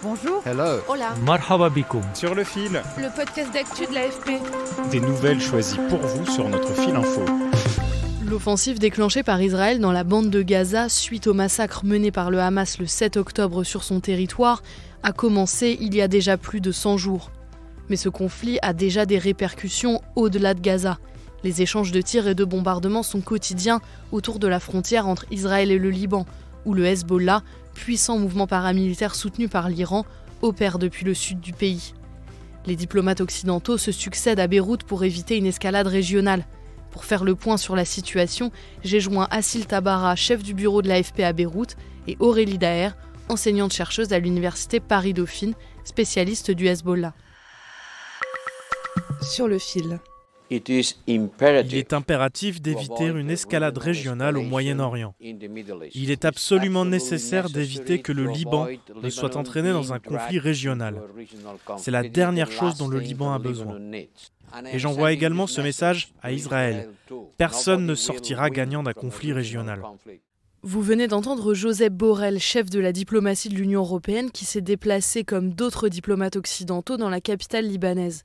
Bonjour. Hello. Hola. Marhaba Sur le fil. Le podcast d'actu de l'AFP. Des nouvelles choisies pour vous sur notre fil info. L'offensive déclenchée par Israël dans la bande de Gaza suite au massacre mené par le Hamas le 7 octobre sur son territoire a commencé il y a déjà plus de 100 jours. Mais ce conflit a déjà des répercussions au-delà de Gaza. Les échanges de tirs et de bombardements sont quotidiens autour de la frontière entre Israël et le Liban, où le Hezbollah, puissant mouvement paramilitaire soutenu par l'Iran opère depuis le sud du pays. Les diplomates occidentaux se succèdent à Beyrouth pour éviter une escalade régionale. Pour faire le point sur la situation, j'ai joint Assil Tabara, chef du bureau de l'AFP à Beyrouth, et Aurélie Daher, enseignante chercheuse à l'université Paris-Dauphine, spécialiste du Hezbollah. Sur le fil. Il est impératif d'éviter une escalade régionale au Moyen-Orient. Il est absolument nécessaire d'éviter que le Liban ne soit entraîné dans un conflit régional. C'est la dernière chose dont le Liban a besoin. Et j'envoie également ce message à Israël. Personne ne sortira gagnant d'un conflit régional. Vous venez d'entendre Joseph Borrell, chef de la diplomatie de l'Union européenne, qui s'est déplacé comme d'autres diplomates occidentaux dans la capitale libanaise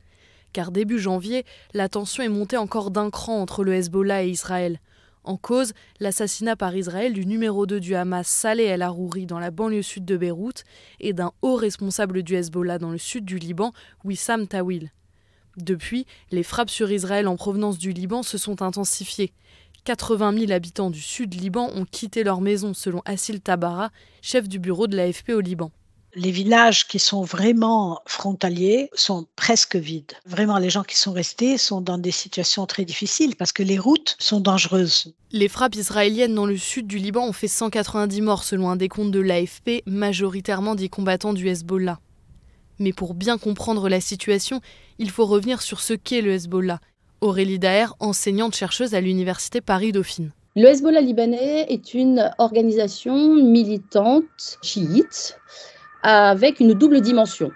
car début janvier, la tension est montée encore d'un cran entre le Hezbollah et Israël. En cause, l'assassinat par Israël du numéro 2 du Hamas Saleh El Arouri, dans la banlieue sud de Beyrouth et d'un haut responsable du Hezbollah dans le sud du Liban, Wissam Tawil. Depuis, les frappes sur Israël en provenance du Liban se sont intensifiées. 80 000 habitants du sud Liban ont quitté leur maison, selon Assil Tabara, chef du bureau de l'AFP au Liban les villages qui sont vraiment frontaliers sont presque vides. Vraiment, les gens qui sont restés sont dans des situations très difficiles parce que les routes sont dangereuses. Les frappes israéliennes dans le sud du Liban ont fait 190 morts selon un comptes de l'AFP, majoritairement des combattants du Hezbollah. Mais pour bien comprendre la situation, il faut revenir sur ce qu'est le Hezbollah. Aurélie Daher, enseignante chercheuse à l'université Paris-Dauphine. Le Hezbollah libanais est une organisation militante chiite avec une double dimension,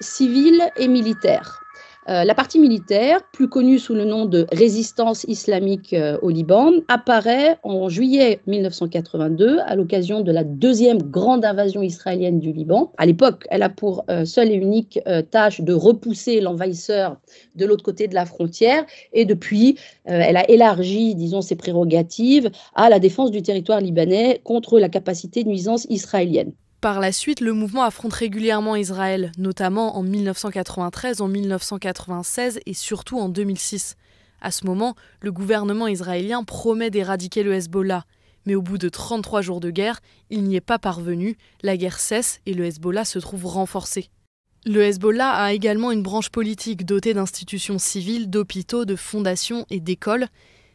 civile et militaire. Euh, la partie militaire, plus connue sous le nom de résistance islamique euh, au Liban, apparaît en juillet 1982 à l'occasion de la deuxième grande invasion israélienne du Liban. À l'époque, elle a pour euh, seule et unique tâche de repousser l'envahisseur de l'autre côté de la frontière et depuis, elle a élargi, disons, ses prérogatives à la défense du territoire libanais contre la capacité de nuisance israélienne. Par la suite, le mouvement affronte régulièrement Israël, notamment en 1993, en 1996 et surtout en 2006. À ce moment, le gouvernement israélien promet d'éradiquer le Hezbollah. Mais au bout de 33 jours de guerre, il n'y est pas parvenu, la guerre cesse et le Hezbollah se trouve renforcé. Le Hezbollah a également une branche politique dotée d'institutions civiles, d'hôpitaux, de fondations et d'écoles.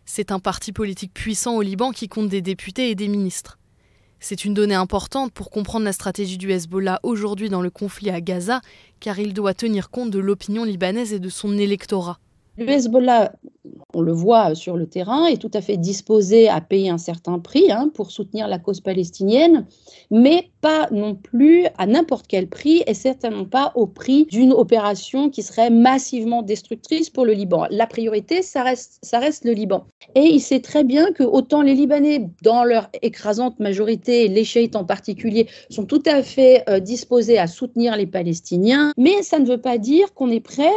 C'est un parti politique puissant au Liban qui compte des députés et des ministres. C'est une donnée importante pour comprendre la stratégie du Hezbollah aujourd'hui dans le conflit à Gaza, car il doit tenir compte de l'opinion libanaise et de son électorat. Le Hezbollah, on le voit sur le terrain, est tout à fait disposé à payer un certain prix hein, pour soutenir la cause palestinienne, mais pas non plus à n'importe quel prix et certainement pas au prix d'une opération qui serait massivement destructrice pour le Liban. La priorité, ça reste, le Liban. Et il sait très bien que autant les Libanais, dans leur écrasante majorité, les chiites en particulier, sont tout à fait euh, disposés à soutenir les Palestiniens, mais ça ne veut pas dire qu'on est prêt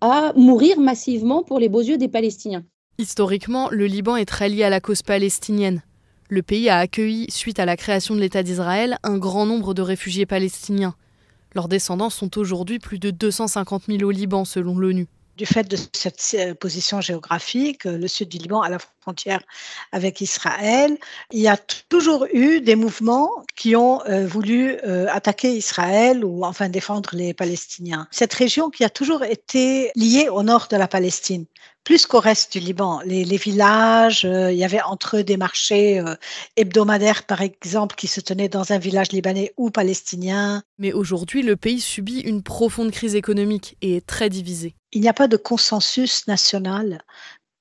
à mourir massivement pour les beaux yeux des Palestiniens. Historiquement, le Liban est très lié à la cause palestinienne. Le pays a accueilli, suite à la création de l'État d'Israël, un grand nombre de réfugiés palestiniens. Leurs descendants sont aujourd'hui plus de 250 000 au Liban, selon l'ONU du fait de cette euh, position géographique, euh, le sud du Liban à la frontière avec Israël, il y a toujours eu des mouvements qui ont euh, voulu attaquer Israël ou enfin défendre les Palestiniens. Cette région qui a toujours été liée au nord de la Palestine plus qu'au reste du Liban. Les, villages, euh, il y avait entre eux des marchés euh, hebdomadaires, par exemple, qui se tenaient dans un village libanais ou palestinien. Mais aujourd'hui, le pays subit une profonde crise économique et est très divisé. Il n'y a pas de consensus national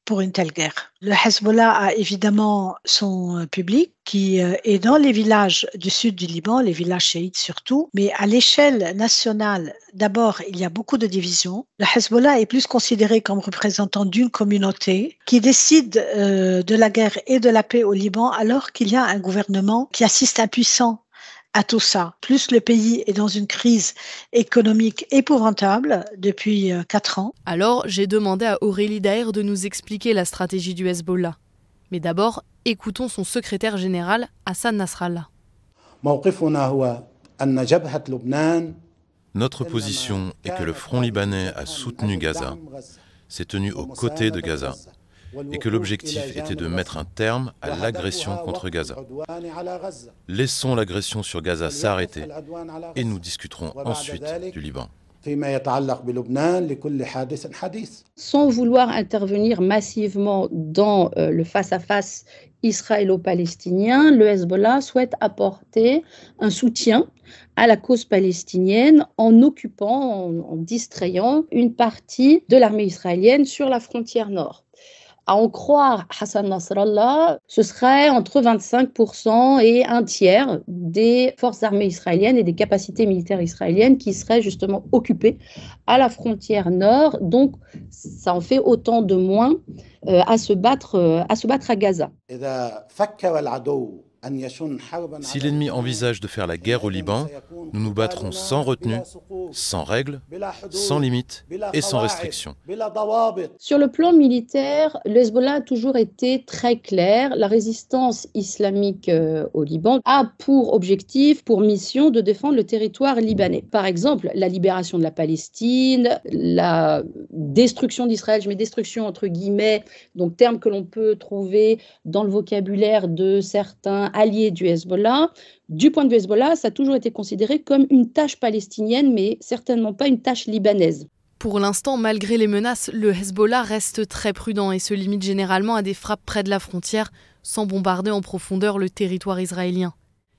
pour une telle guerre. Le Hezbollah a évidemment son euh, public qui euh, est dans les villages du sud du Liban, les villages chiites surtout, mais à l'échelle nationale, d'abord, il y a beaucoup de divisions. Le Hezbollah est plus considéré comme représentant d'une communauté qui décide euh, de la guerre et de la paix au Liban alors qu'il y a un gouvernement qui assiste impuissant à tout ça. Plus le pays est dans une crise économique épouvantable depuis 4 euh, ans. Alors, j'ai demandé à Aurélie Daer de nous expliquer la stratégie du Hezbollah. Mais d'abord, écoutons son secrétaire général, Hassan Nasrallah. Notre position est que le Front libanais a soutenu Gaza, s'est tenu aux côtés de Gaza et que l'objectif était de mettre un terme à l'agression contre Gaza. Laissons l'agression sur Gaza s'arrêter et nous discuterons ensuite du Liban. Sans vouloir intervenir massivement dans euh, le face-à-face israélo-palestinien, le Hezbollah souhaite apporter un soutien à la cause palestinienne en occupant, en, en distrayant une partie de l'armée israélienne sur la frontière nord à en croire Hassan Nasrallah, ce serait entre 25% et un tiers des forces armées israéliennes et des capacités militaires israéliennes qui seraient justement occupées à la frontière nord. Donc, ça en fait autant de moins euh, à se battre euh, à, se battre à Gaza. Si l'ennemi envisage de faire la guerre au Liban, nous nous battrons sans retenue, sans règles, sans limites et sans restrictions. Sur le plan militaire, le Hezbollah a toujours été très clair. La résistance islamique euh, au Liban a pour objectif, pour mission de défendre le territoire libanais. Par exemple, la libération de la Palestine, la destruction d'Israël, je mets destruction entre guillemets, donc terme que l'on peut trouver dans le vocabulaire de certains alliés du Hezbollah. Du point de vue Hezbollah, ça a toujours été considéré comme une tâche palestinienne, mais certainement pas une tâche libanaise. Pour l'instant, malgré les menaces, le Hezbollah reste très prudent et se limite généralement à des frappes près de la frontière, sans bombarder en profondeur le territoire israélien.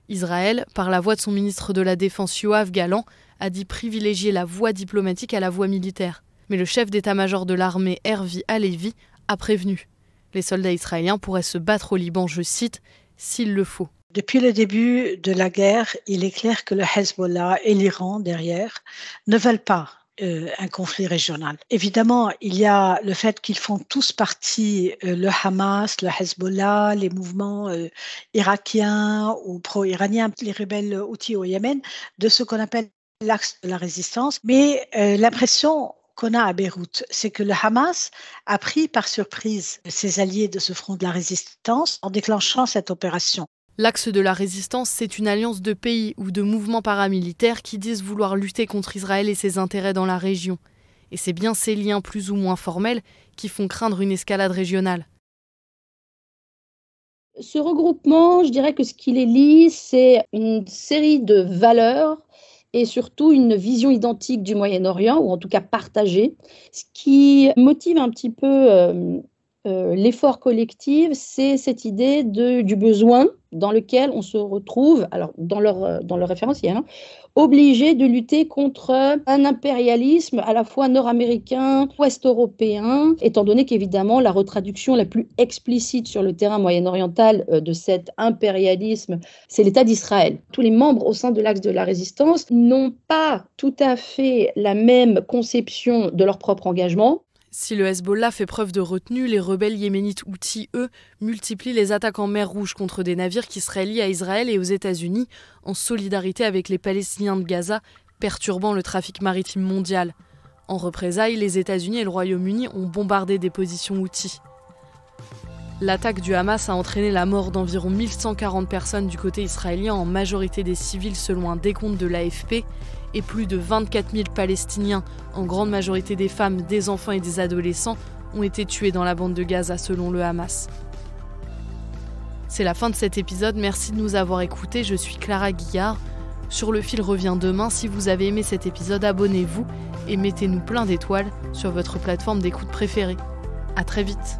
Israël, par la voix de son ministre de la Défense Yoav Galan, a dit privilégier la voie diplomatique à la voie militaire. Mais le chef d'état-major de l'armée Hervi Alevi a prévenu. Les soldats israéliens pourraient se battre au Liban, je cite, s'il le faut depuis le début de la guerre, il est clair que le Hezbollah et l'Iran derrière ne veulent pas euh, un conflit régional. Évidemment, il y a le fait qu'ils font tous partie, euh, le Hamas, le Hezbollah, les mouvements euh, irakiens ou pro-iraniens, les rebelles outils au Yémen, de ce qu'on appelle l'axe de la résistance. Mais l'impression qu'on a à Beyrouth, c'est que le Hamas a pris par surprise ses alliés de ce front de la résistance en déclenchant cette opération. L'axe de la résistance, c'est une alliance de pays ou de mouvements paramilitaires qui disent vouloir lutter contre Israël et ses intérêts dans la région. Et c'est bien ces liens plus ou moins formels qui font craindre une escalade régionale. Ce regroupement, je dirais que ce qui les lie, c'est une série de valeurs et surtout une vision identique du Moyen-Orient, ou en tout cas partagée. Ce qui motive un petit peu euh, euh, l'effort collectif, c'est cette idée du besoin dans lequel on se retrouve, alors dans leur, euh, dans leur référentiel, hein, obligé de lutter contre un impérialisme à la fois nord-américain, ouest-européen, étant donné qu'évidemment la retraduction la plus explicite sur le terrain moyen-oriental euh, de cet impérialisme, c'est l'État d'Israël. Tous les membres au sein de l'axe de la résistance n'ont pas tout à fait la même conception de leur propre engagement. Si le Hezbollah fait preuve de retenue, les rebelles yéménites outils, eux, multiplient les attaques en mer Rouge contre des navires qui seraient liés à Israël et aux États-Unis, en solidarité avec les Palestiniens de Gaza, perturbant le trafic maritime mondial. En représailles, les États-Unis et le Royaume-Uni ont bombardé des positions outils. L'attaque du Hamas a entraîné la mort d'environ 1140 personnes du côté israélien, en majorité des civils selon un décompte de l'AFP, et plus de 24 000 Palestiniens, en grande majorité des femmes, des enfants et des adolescents, ont été tués dans la bande de Gaza selon le Hamas. C'est la fin de cet épisode, merci de nous avoir écoutés, je suis Clara Guillard. Sur le fil revient demain, si vous avez aimé cet épisode, abonnez-vous et mettez-nous plein d'étoiles sur votre plateforme d'écoute préférée. A très vite